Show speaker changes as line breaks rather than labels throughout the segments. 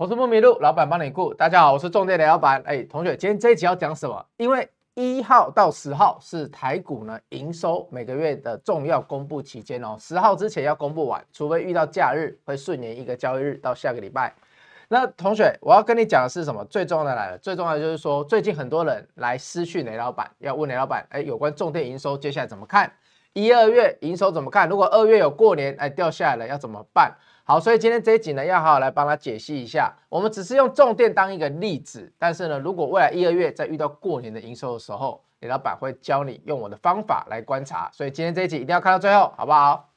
我是不迷路，老板帮你顾。大家好，我是重点雷老板。哎，同学，今天这一集要讲什么？因为一号到十号是台股呢营收每个月的重要公布期间哦，十号之前要公布完，除非遇到假日会顺延一个交易日到下个礼拜。那同学，我要跟你讲的是什么？最重要的来了，最重要的就是说，最近很多人来私讯雷老板，要问雷老板，哎，有关重电营收接下来怎么看？一二月营收怎么看？如果二月有过年，哎，掉下来了要怎么办？好，所以今天这一集呢，要好好来帮他解析一下。我们只是用重电当一个例子，但是呢，如果未来一、二月在遇到过年的营收的时候，李老板会教你用我的方法来观察。所以今天这一集一定要看到最后，好不好？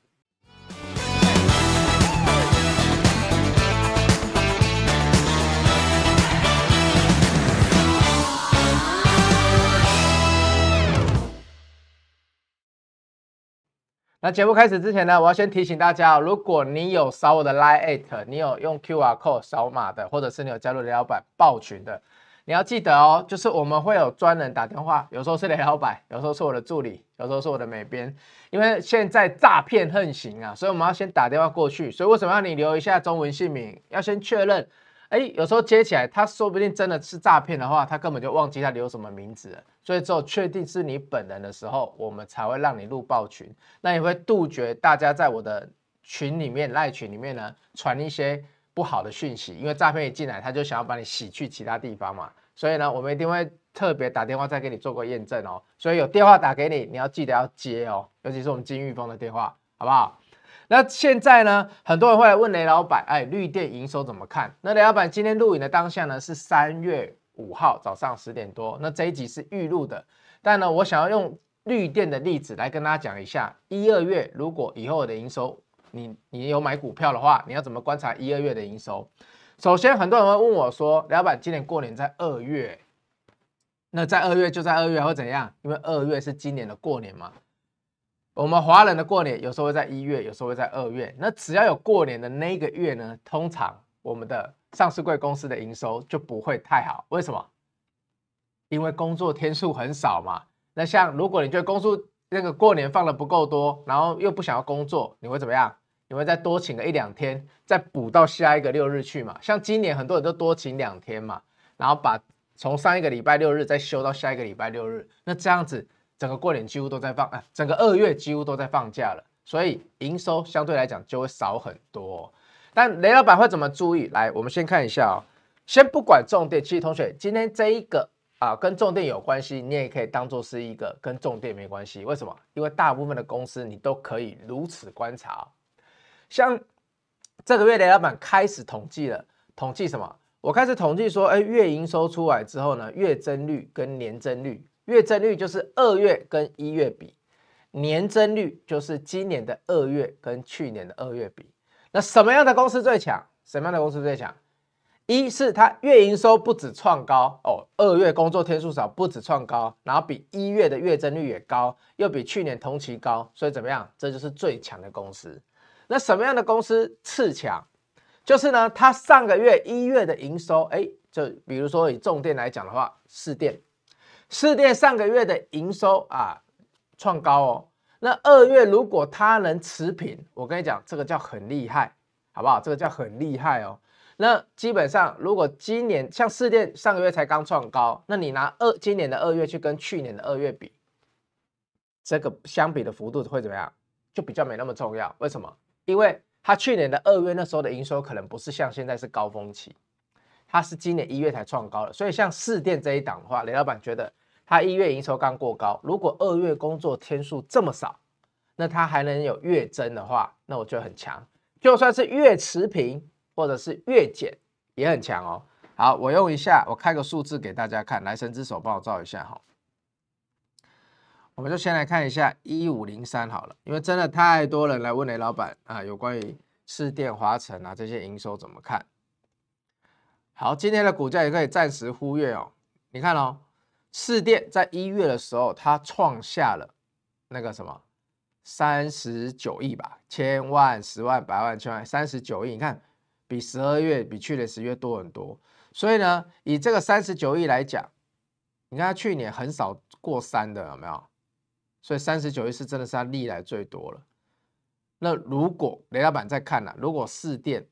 那节目开始之前呢，我要先提醒大家，如果你有扫我的 Line at，你有用 QR code 扫码的，或者是你有加入雷老板暴群的，你要记得哦，就是我们会有专人打电话，有时候是雷老板，有时候是我的助理，有时候是我的美编，因为现在诈骗横行啊，所以我们要先打电话过去，所以为什么要你留一下中文姓名，要先确认。哎，有时候接起来，他说不定真的是诈骗的话，他根本就忘记他留什么名字了。所以只有确定是你本人的时候，我们才会让你入报群。那也会杜绝大家在我的群里面、赖群里面呢传一些不好的讯息，因为诈骗一进来，他就想要把你洗去其他地方嘛。所以呢，我们一定会特别打电话再给你做过验证哦。所以有电话打给你，你要记得要接哦，尤其是我们金玉峰的电话，好不好？那现在呢，很多人会来问雷老板，哎，绿电营收怎么看？那雷老板今天录影的当下呢，是三月五号早上十点多。那这一集是预录的，但呢，我想要用绿电的例子来跟大家讲一下，一二月如果以后的营收，你你有买股票的话，你要怎么观察一二月的营收？首先，很多人会问我说，雷老板今年过年在二月，那在二月就在二月，会怎样？因为二月是今年的过年嘛。我们华人的过年有时候会在一月，有时候会在二月。那只要有过年的那一个月呢，通常我们的上市贵公司的营收就不会太好。为什么？因为工作天数很少嘛。那像如果你觉得公司那个过年放的不够多，然后又不想要工作，你会怎么样？你会再多请个一两天，再补到下一个六日去嘛？像今年很多人都多请两天嘛，然后把从上一个礼拜六日再休到下一个礼拜六日，那这样子。整个过年几乎都在放啊，整个二月几乎都在放假了，所以营收相对来讲就会少很多。但雷老板会怎么注意？来，我们先看一下哦。先不管重点，其实同学，今天这一个啊，跟重点有关系，你也可以当做是一个跟重点没关系。为什么？因为大部分的公司你都可以如此观察。像这个月雷老板开始统计了，统计什么？我开始统计说，哎，月营收出来之后呢，月增率跟年增率。月增率就是二月跟一月比，年增率就是今年的二月跟去年的二月比。那什么样的公司最强？什么样的公司最强？一是它月营收不止创高哦，二月工作天数少不止创高，然后比一月的月增率也高，又比去年同期高，所以怎么样？这就是最强的公司。那什么样的公司次强？就是呢，它上个月一月的营收，哎，就比如说以重电来讲的话，四电。四电上个月的营收啊创高哦，那二月如果它能持平，我跟你讲这个叫很厉害，好不好？这个叫很厉害哦。那基本上如果今年像四电上个月才刚创高，那你拿二今年的二月去跟去年的二月比，这个相比的幅度会怎么样？就比较没那么重要。为什么？因为它去年的二月那时候的营收可能不是像现在是高峰期，它是今年一月才创高的，所以像四电这一档的话，雷老板觉得。它一月营收刚过高，如果二月工作天数这么少，那它还能有月增的话，那我觉得很强。就算是月持平或者是月减也很强哦。好，我用一下，我开个数字给大家看，来神之手帮我照一下哈。我们就先来看一下一五零三好了，因为真的太多人来问雷老板啊，有关于市电华城啊这些营收怎么看？好，今天的股价也可以暂时忽略哦。你看哦。四电在一月的时候，它创下了那个什么三十九亿吧，千万、十万、百万、千万、三十九亿。你看，比十二月、比去年十月多很多。所以呢，以这个三十九亿来讲，你看它去年很少过三的，有没有？所以三十九亿是真的是它历来最多了。那如果雷老板在看呢，如果四电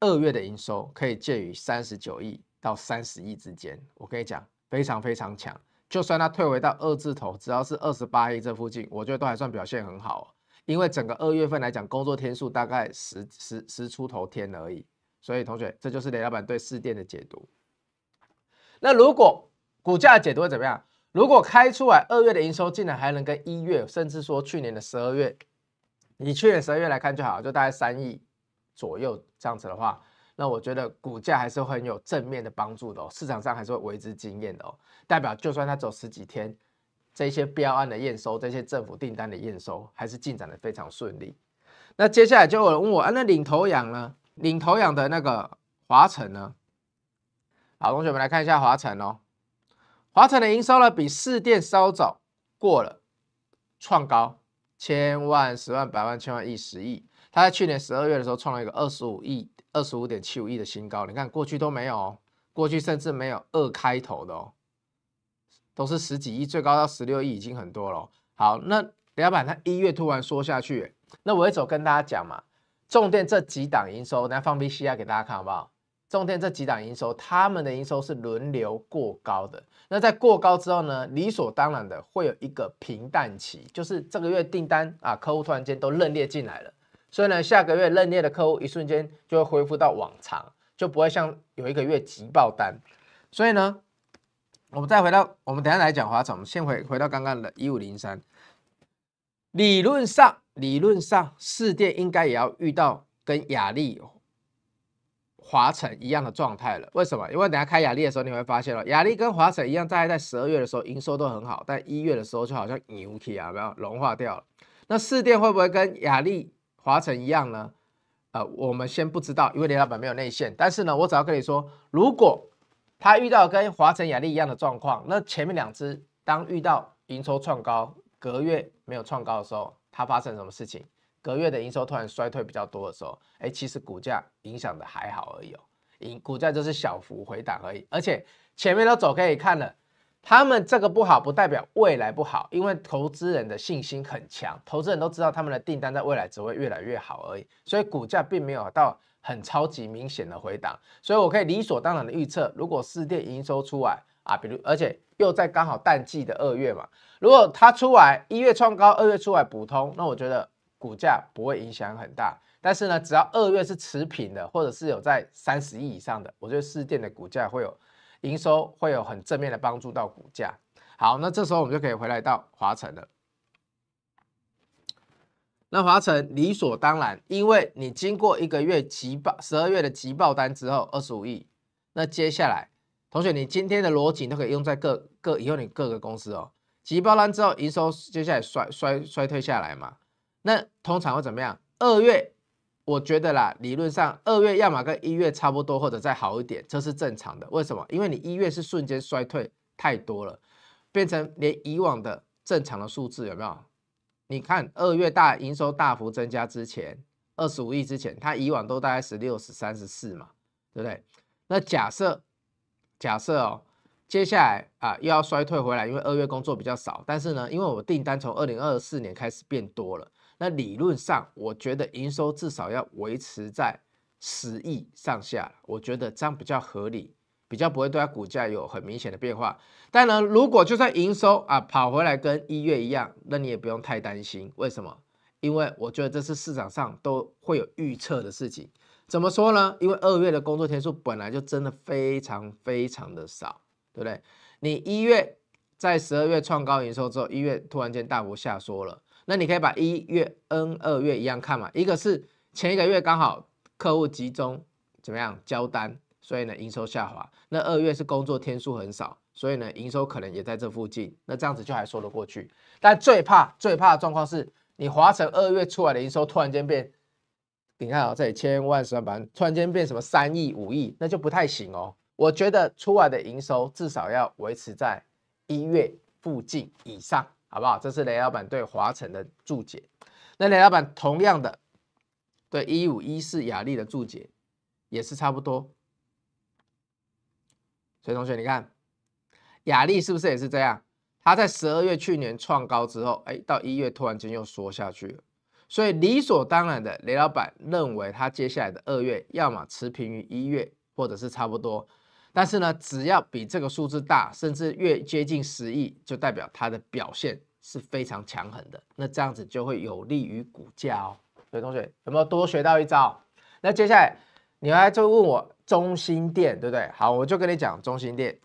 二月的营收可以介于三十九亿到三十亿之间，我跟你讲。非常非常强，就算它退回到二字头，只要是二十八亿这附近，我觉得都还算表现很好。因为整个二月份来讲，工作天数大概十十十出头天而已。所以同学，这就是雷老板对四电的解读。那如果股价解读会怎么样？如果开出来二月的营收，竟然还能跟一月，甚至说去年的十二月，以去年十二月来看就好，就大概三亿左右这样子的话。那我觉得股价还是很有正面的帮助的哦，市场上还是会为之惊艳的哦。代表就算它走十几天，这些标案的验收，这些政府订单的验收，还是进展的非常顺利。那接下来就有问我，那领头羊呢？领头羊的那个华晨呢？好，同学们来看一下华晨哦。华晨的营收呢，比市电稍早过了创高千万、十万、百万、千万、亿、十亿。他在去年十二月的时候创了一个二十五亿。二十五点七五亿的新高，你看过去都没有，过去甚至没有二开头的哦，都是十几亿，最高到十六亿已经很多了。好，那等下把它一月突然缩下去，那我一走跟大家讲嘛，重点这几档营收，等下放 v C r 给大家看好不好？重点这几档营收，他们的营收是轮流过高的，那在过高之后呢，理所当然的会有一个平淡期，就是这个月订单啊，客户突然间都认列进来了。所以呢，下个月认列的客户一瞬间就会恢复到往常，就不会像有一个月急爆单。所以呢，我们再回到，我们等下来讲华城，我们先回回到刚刚的一五零三。理论上，理论上四电应该也要遇到跟雅丽、华晨一样的状态了。为什么？因为等下开雅丽的时候，你会发现哦，雅丽跟华晨一样，概在十二月的时候营收都很好，但一月的时候就好像牛体啊，没有融化掉了。那四电会不会跟雅丽华晨一样呢，呃，我们先不知道，因为林老板没有内线。但是呢，我只要跟你说，如果他遇到跟华晨雅丽一样的状况，那前面两只当遇到营收创高，隔月没有创高的时候，它发生什么事情？隔月的营收突然衰退比较多的时候，哎，其实股价影响的还好而已，股股价就是小幅回档而已，而且前面都走可以看了。他们这个不好，不代表未来不好，因为投资人的信心很强，投资人都知道他们的订单在未来只会越来越好而已，所以股价并没有到很超级明显的回档，所以我可以理所当然的预测，如果四店营收出来啊，比如而且又在刚好淡季的二月嘛，如果它出来一月创高，二月出来补通，那我觉得股价不会影响很大，但是呢，只要二月是持平的，或者是有在三十亿以上的，我觉得四店的股价会有。营收会有很正面的帮助到股价。好，那这时候我们就可以回来到华晨了。那华晨理所当然，因为你经过一个月急爆十二月的急爆单之后，二十五亿。那接下来，同学，你今天的逻辑都可以用在各各以后你各个公司哦。急爆单之后，营收接下来衰衰衰退下来嘛？那通常会怎么样？二月。我觉得啦，理论上二月要么跟一月差不多，或者再好一点，这是正常的。为什么？因为你一月是瞬间衰退太多了，变成连以往的正常的数字有没有？你看二月大营收大幅增加之前，二十五亿之前，它以往都大概是六十、三十四嘛，对不对？那假设假设哦，接下来啊又要衰退回来，因为二月工作比较少，但是呢，因为我订单从二零二四年开始变多了。那理论上，我觉得营收至少要维持在十亿上下，我觉得这样比较合理，比较不会对它股价有很明显的变化。当然，如果就算营收啊跑回来跟一月一样，那你也不用太担心。为什么？因为我觉得这是市场上都会有预测的事情。怎么说呢？因为二月的工作天数本来就真的非常非常的少，对不对？你一月在十二月创高营收之后，一月突然间大幅下缩了。那你可以把一月、n 二月一样看嘛，一个是前一个月刚好客户集中怎么样交单，所以呢营收下滑。那二月是工作天数很少，所以呢营收可能也在这附近。那这样子就还说得过去。但最怕、最怕的状况是你华晨二月出来的营收突然间变，你看啊，这里千万十万百万，突然间变什么三亿五亿，那就不太行哦。我觉得出来的营收至少要维持在一月附近以上。好不好？这是雷老板对华晨的注解。那雷老板同样的对一五一四雅丽的注解也是差不多。所以同学你看，雅丽是不是也是这样？他在十二月去年创高之后，哎，到一月突然间又缩下去了。所以理所当然的，雷老板认为他接下来的二月要么持平于一月，或者是差不多。但是呢，只要比这个数字大，甚至越接近十亿，就代表它的表现是非常强横的。那这样子就会有利于股价哦。所以同学有没有多学到一招？那接下来你来就问我中心店对不对？好，我就跟你讲中心店。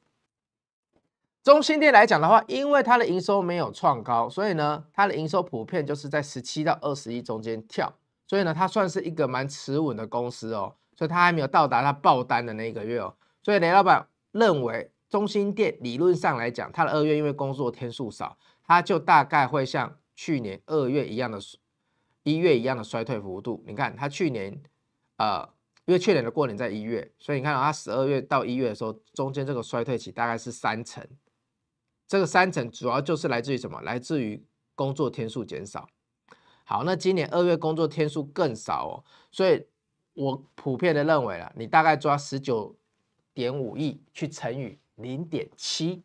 中心店来讲的话，因为它的营收没有创高，所以呢，它的营收普遍就是在十七到二十亿中间跳。所以呢，它算是一个蛮持稳的公司哦。所以它还没有到达它爆单的那一个月哦。所以雷老板认为，中心店理论上来讲，他的二月因为工作天数少，他就大概会像去年二月一样的，一月一样的衰退幅度。你看，他去年，呃，因为去年的过年在一月，所以你看到他十二月到一月的时候，中间这个衰退期大概是三成。这个三成主要就是来自于什么？来自于工作天数减少。好，那今年二月工作天数更少哦，所以我普遍的认为啊，你大概抓十九。点五亿去乘以零点七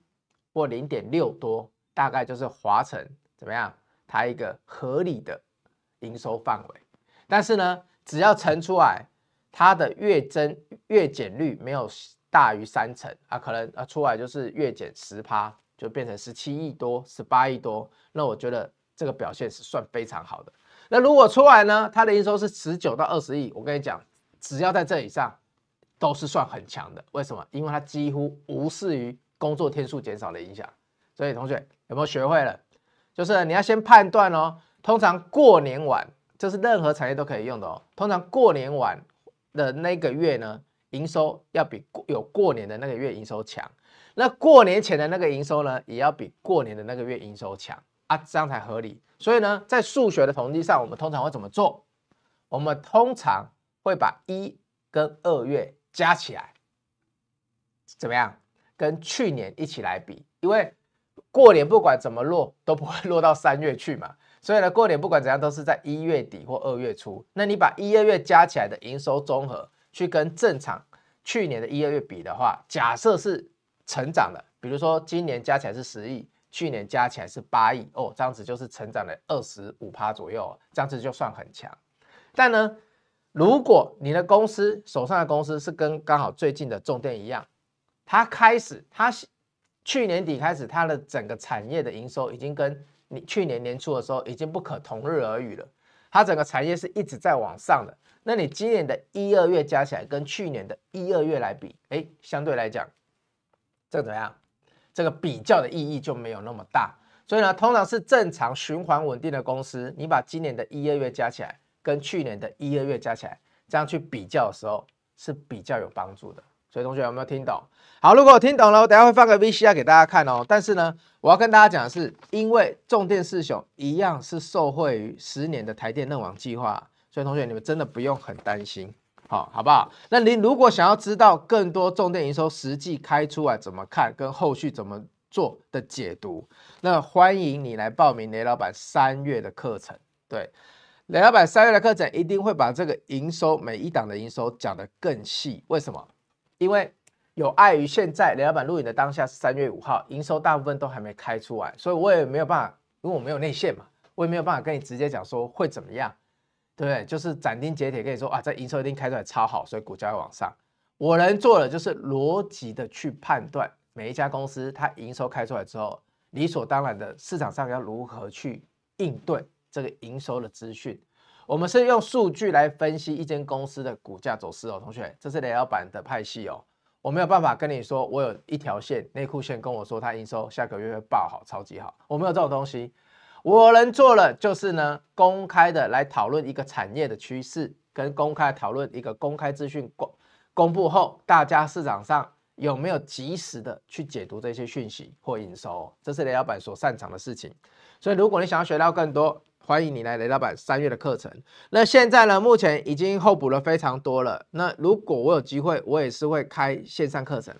或零点六多，大概就是华晨怎么样？它一个合理的营收范围。但是呢，只要乘出来，它的月增月减率没有大于三成啊，可能啊出来就是月减十趴，就变成十七亿多、十八亿多。那我觉得这个表现是算非常好的。那如果出来呢，它的营收是十九到二十亿，我跟你讲，只要在这以上。都是算很强的，为什么？因为它几乎无视于工作天数减少的影响。所以同学有没有学会了？就是你要先判断哦。通常过年晚，就是任何产业都可以用的哦。通常过年晚的那个月呢，营收要比有过年的那个月营收强。那过年前的那个营收呢，也要比过年的那个月营收强啊，这样才合理。所以呢，在数学的统计上，我们通常会怎么做？我们通常会把一跟二月。加起来怎么样？跟去年一起来比，因为过年不管怎么落都不会落到三月去嘛，所以呢过年不管怎样都是在一月底或二月初。那你把一、二月加起来的营收综合去跟正常去年的一、二月比的话，假设是成长了，比如说今年加起来是十亿，去年加起来是八亿，哦，这样子就是成长了二十五趴左右，这样子就算很强。但呢？如果你的公司手上的公司是跟刚好最近的重点一样，它开始它去年底开始它的整个产业的营收已经跟你去年年初的时候已经不可同日而语了，它整个产业是一直在往上的。那你今年的一二月加起来跟去年的一二月来比，哎，相对来讲，这个怎么样？这个比较的意义就没有那么大。所以呢，通常是正常循环稳定的公司，你把今年的一二月加起来。跟去年的一二月加起来，这样去比较的时候是比较有帮助的。所以同学有没有听懂？好，如果我听懂了，我等下会放个 VCR 给大家看哦。但是呢，我要跟大家讲的是，因为重电四雄一样是受惠于十年的台电认网计划，所以同学你们真的不用很担心，好，好不好？那您如果想要知道更多重电营收实际开出来怎么看，跟后续怎么做的解读，那欢迎你来报名雷老板三月的课程，对。雷老板三月的课程一定会把这个营收每一档的营收讲得更细。为什么？因为有碍于现在雷老板录影的当下是三月五号，营收大部分都还没开出来，所以我也没有办法，因为我没有内线嘛，我也没有办法跟你直接讲说会怎么样，对不对？就是斩钉截铁跟你说啊，这营收一定开出来超好，所以股价会往上。我能做的就是逻辑的去判断每一家公司它营收开出来之后，理所当然的市场上要如何去应对。这个营收的资讯，我们是用数据来分析一间公司的股价走势哦。同学，这是雷老板的派系哦，我没有办法跟你说，我有一条线内裤线跟我说他营收下个月会爆好，超级好，我没有这种东西。我能做的就是呢，公开的来讨论一个产业的趋势，跟公开讨论一个公开资讯公公布后，大家市场上。有没有及时的去解读这些讯息或营收？这是雷老板所擅长的事情。所以如果你想要学到更多，欢迎你来雷老板三月的课程。那现在呢，目前已经候补了非常多了。那如果我有机会，我也是会开线上课程。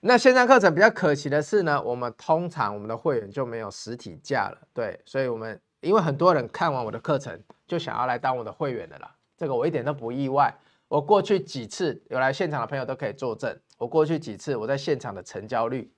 那线上课程比较可惜的是呢，我们通常我们的会员就没有实体价了，对。所以我们因为很多人看完我的课程，就想要来当我的会员的啦，这个我一点都不意外。我过去几次有来现场的朋友都可以作证，我过去几次我在现场的成交率，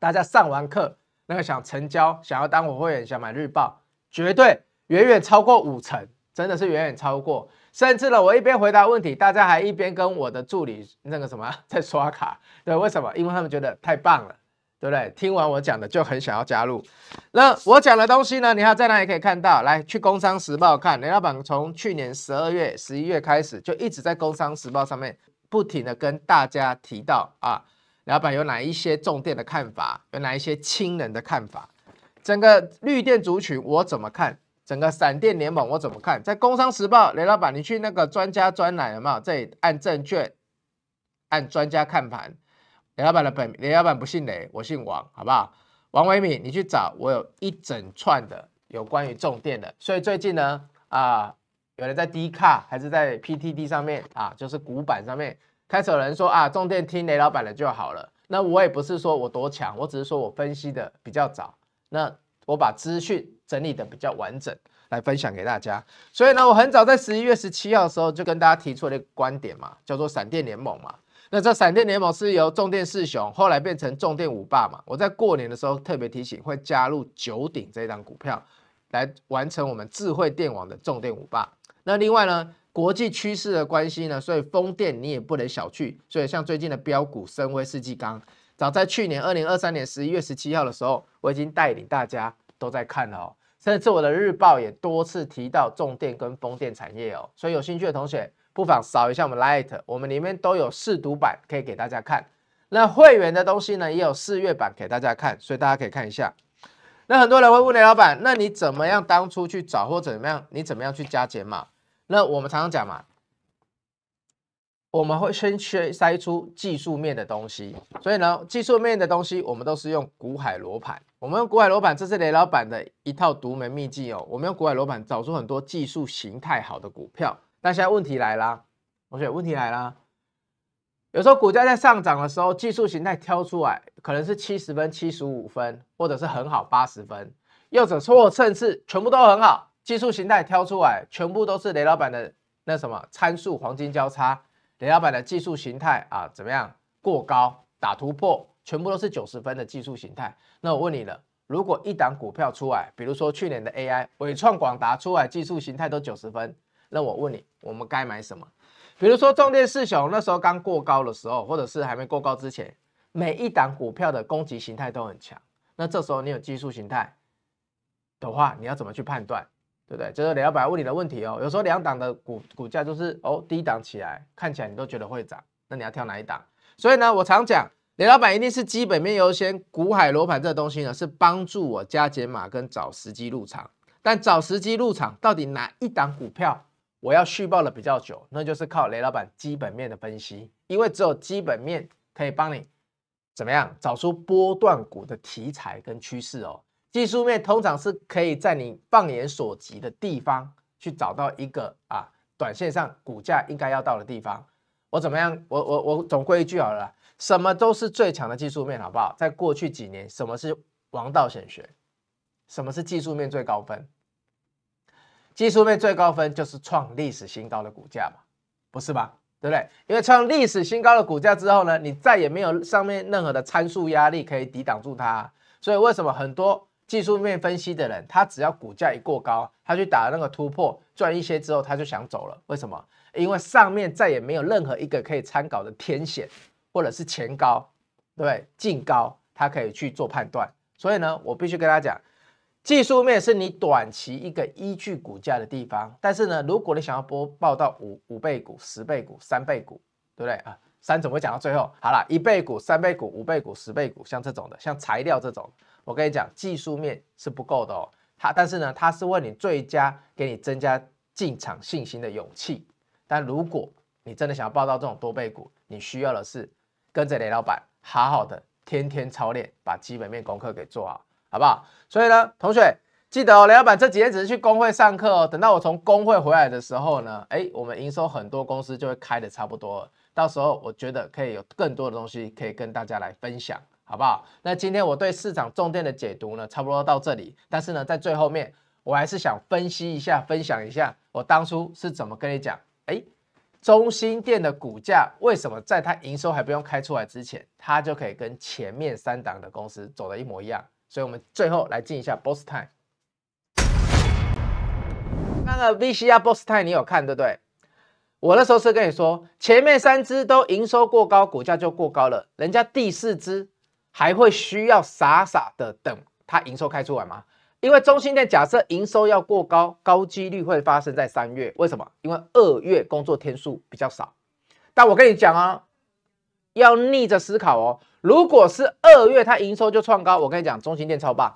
大家上完课那个想成交、想要当我会员、想买日报，绝对远远超过五成，真的是远远超过，甚至了，我一边回答问题，大家还一边跟我的助理那个什么在刷卡，对，为什么？因为他们觉得太棒了。对不对？听完我讲的就很想要加入。那我讲的东西呢？你看在哪里可以看到？来，去《工商时报》看雷老板。从去年十二月、十一月开始，就一直在《工商时报》上面不停的跟大家提到啊，雷老板有哪一些重点的看法，有哪一些亲人的看法，整个绿电族群我怎么看，整个闪电联盟我怎么看，在《工商时报》，雷老板，你去那个专家专栏有没有？这里按证券，按专家看盘。雷老板的本雷老板不姓雷，我姓王，好不好？王维敏，你去找我，有一整串的有关于重电的。所以最近呢，啊，有人在 D 卡还是在 p t d 上面啊，就是古板上面，开始有人说啊，重电听雷老板的就好了。那我也不是说我多强，我只是说我分析的比较早。那我把资讯整理的比较完整，来分享给大家。所以呢，我很早在十一月十七号的时候就跟大家提出了一个观点嘛，叫做闪电联盟嘛。那这闪电联盟是由重电四雄，后来变成重电五霸嘛？我在过年的时候特别提醒，会加入九鼎这张股票，来完成我们智慧电网的重电五霸。那另外呢，国际趋势的关系呢，所以风电你也不能小觑。所以像最近的标股深威世纪钢，早在去年二零二三年十一月十七号的时候，我已经带领大家都在看了哦，甚至我的日报也多次提到重电跟风电产业哦。所以有兴趣的同学。不妨扫一下我们 Light，我们里面都有试读版可以给大家看。那会员的东西呢，也有试阅版给大家看，所以大家可以看一下。那很多人会问雷老板，那你怎么样当初去找，或者怎么样，你怎么样去加减码？那我们常常讲嘛，我们会先去筛出技术面的东西。所以呢，技术面的东西，我们都是用古海罗盘。我们用古海罗盘，这是雷老板的一套独门秘技哦。我们用古海罗盘找出很多技术形态好的股票。那现在问题来了，同学，问题来了。有时候股价在上涨的时候，技术形态挑出来，可能是七十分、七十五分，或者是很好八十分，又者错甚至全部都很好，技术形态挑出来全部都是雷老板的那什么参数黄金交叉，雷老板的技术形态啊，怎么样？过高打突破，全部都是九十分的技术形态。那我问你了，如果一档股票出来，比如说去年的 AI 伟创广达出来，技术形态都九十分。那我问你，我们该买什么？比如说，重点四雄那时候刚过高的时候，或者是还没过高之前，每一档股票的攻击形态都很强。那这时候你有技术形态的话，你要怎么去判断，对不对？就是李老板问你的问题哦。有时候两档的股股价就是哦，低档起来看起来你都觉得会涨，那你要挑哪一档？所以呢，我常讲，李老板一定是基本面优先。股海罗盘这东西呢，是帮助我加减码跟找时机入场。但找时机入场，到底哪一档股票？我要续报了比较久，那就是靠雷老板基本面的分析，因为只有基本面可以帮你怎么样找出波段股的题材跟趋势哦。技术面通常是可以在你放眼所及的地方去找到一个啊，短线上股价应该要到的地方。我怎么样？我我我总归一句好了，什么都是最强的技术面，好不好？在过去几年，什么是王道选学？什么是技术面最高分？技术面最高分就是创历史新高的股价嘛，不是吧？对不对？因为创历史新高的股价之后呢，你再也没有上面任何的参数压力可以抵挡住它，所以为什么很多技术面分析的人，他只要股价一过高，他去打那个突破赚一些之后他就想走了？为什么？因为上面再也没有任何一个可以参考的天险，或者是前高，对不对？近高，他可以去做判断。所以呢，我必须跟他讲。技术面是你短期一个依据股价的地方，但是呢，如果你想要播报到五五倍股、十倍股、三倍股，对不对啊？三种会讲到最后。好了，一倍股、三倍股、五倍股、十倍股，像这种的，像材料这种，我跟你讲，技术面是不够的哦。它，但是呢，它是为你最佳，给你增加进场信心的勇气。但如果你真的想要报到这种多倍股，你需要的是跟着雷老板好好的天天操练，把基本面功课给做好。好不好？所以呢，同学记得哦，雷老板这几天只是去工会上课哦。等到我从工会回来的时候呢，哎，我们营收很多公司就会开的差不多了。到时候我觉得可以有更多的东西可以跟大家来分享，好不好？那今天我对市场重点的解读呢，差不多到这里。但是呢，在最后面，我还是想分析一下，分享一下我当初是怎么跟你讲，哎，中心店的股价为什么在它营收还不用开出来之前，它就可以跟前面三档的公司走的一模一样？所以，我们最后来进一下 Boss Time。那个 VCR Boss Time，你有看对不对？我那时候是跟你说，前面三只都营收过高，股价就过高了。人家第四只还会需要傻傻的等它营收开出来吗？因为中心店假设营收要过高，高几率会发生在三月。为什么？因为二月工作天数比较少。但我跟你讲啊。要逆着思考哦，如果是二月它营收就创高，我跟你讲，中心店超棒。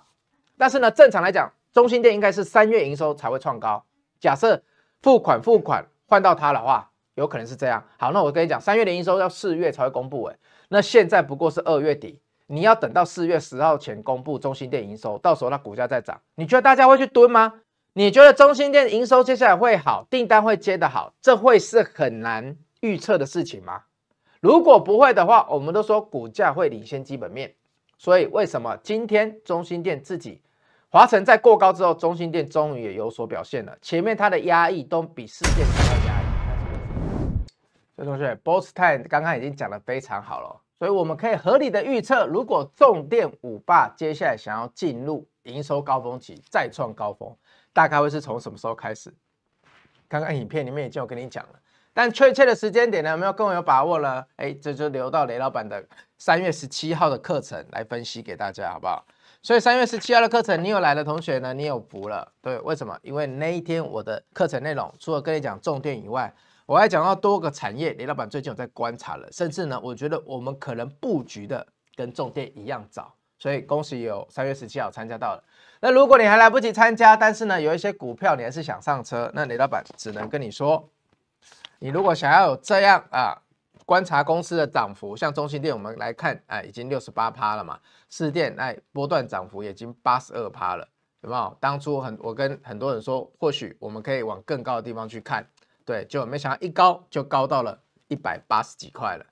但是呢，正常来讲，中心店应该是三月营收才会创高。假设付款付款换到它的话，有可能是这样。好，那我跟你讲，三月的营收要四月才会公布哎。那现在不过是二月底，你要等到四月十号前公布中心店营收，到时候它股价再涨，你觉得大家会去蹲吗？你觉得中心店营收接下来会好，订单会接得好，这会是很难预测的事情吗？如果不会的话，我们都说股价会领先基本面，所以为什么今天中心店自己华晨在过高之后，中心店终于也有所表现了。前面它的压抑都比事件还要压抑。这同学，Both Time 刚刚已经讲的非常好了，所以我们可以合理的预测，如果重电五霸接下来想要进入营收高峰期，再创高峰，大概会是从什么时候开始？刚刚影片里面已经有跟你讲了。但确切的时间点呢？有没有更有把握呢？哎，这就留到雷老板的三月十七号的课程来分析给大家，好不好？所以三月十七号的课程，你有来的同学呢，你有福了。对，为什么？因为那一天我的课程内容除了跟你讲重点以外，我还讲到多个产业。雷老板最近有在观察了，甚至呢，我觉得我们可能布局的跟重点一样早。所以恭喜有三月十七号参加到了。那如果你还来不及参加，但是呢，有一些股票你还是想上车，那雷老板只能跟你说。你如果想要有这样啊，观察公司的涨幅，像中心店，我们来看啊，已经六十八趴了嘛，四店，那波段涨幅已经八十二趴了，有没有？当初很我跟很多人说，或许我们可以往更高的地方去看，对，就没想到一高就高到了一百八十几块了。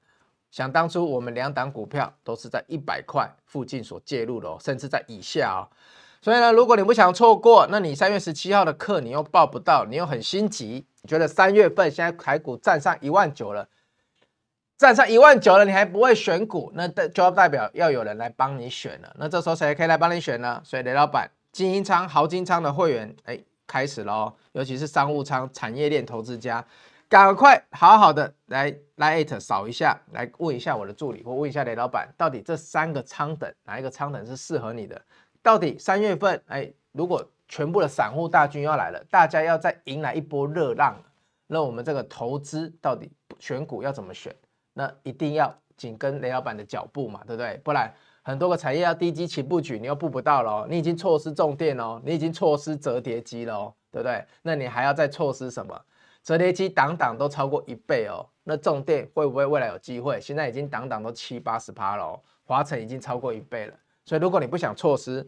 想当初我们两档股票都是在一百块附近所介入的哦，甚至在以下哦。所以呢，如果你不想错过，那你三月十七号的课你又报不到，你又很心急。觉得三月份现在台股站上一万九了，站上一万九了，你还不会选股，那代就代表要有人来帮你选了。那这时候谁可以来帮你选呢？所以雷老板精英仓、豪金仓的会员，哎，开始喽！尤其是商务仓、产业链投资家，赶快好好的来来 it 扫一下，来问一下我的助理，或问一下雷老板，到底这三个仓等哪一个仓等是适合你的？到底三月份，哎，如果全部的散户大军要来了，大家要再迎来一波热浪。那我们这个投资到底选股要怎么选？那一定要紧跟雷老板的脚步嘛，对不对？不然很多个产业要低基起布局，你又布不到了你已经错失重电哦，你已经错失折叠机了哦，对不对？那你还要再错失什么？折叠机挡挡都超过一倍哦。那重电会不会未来有机会？现在已经挡挡都七八十趴了哦，华晨已经超过一倍了。所以如果你不想错失，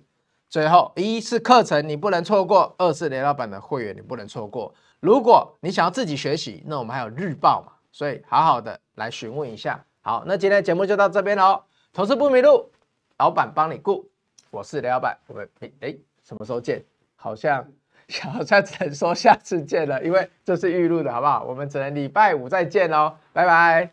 最后，一是课程你不能错过，二是雷老板的会员你不能错过。如果你想要自己学习，那我们还有日报嘛，所以好好的来询问一下。好，那今天的节目就到这边喽。投资不迷路，老板帮你顾，我是雷老板。我们哎，什么时候见？好像小要只能说下次见了，因为这是预录的好不好？我们只能礼拜五再见喽，拜拜。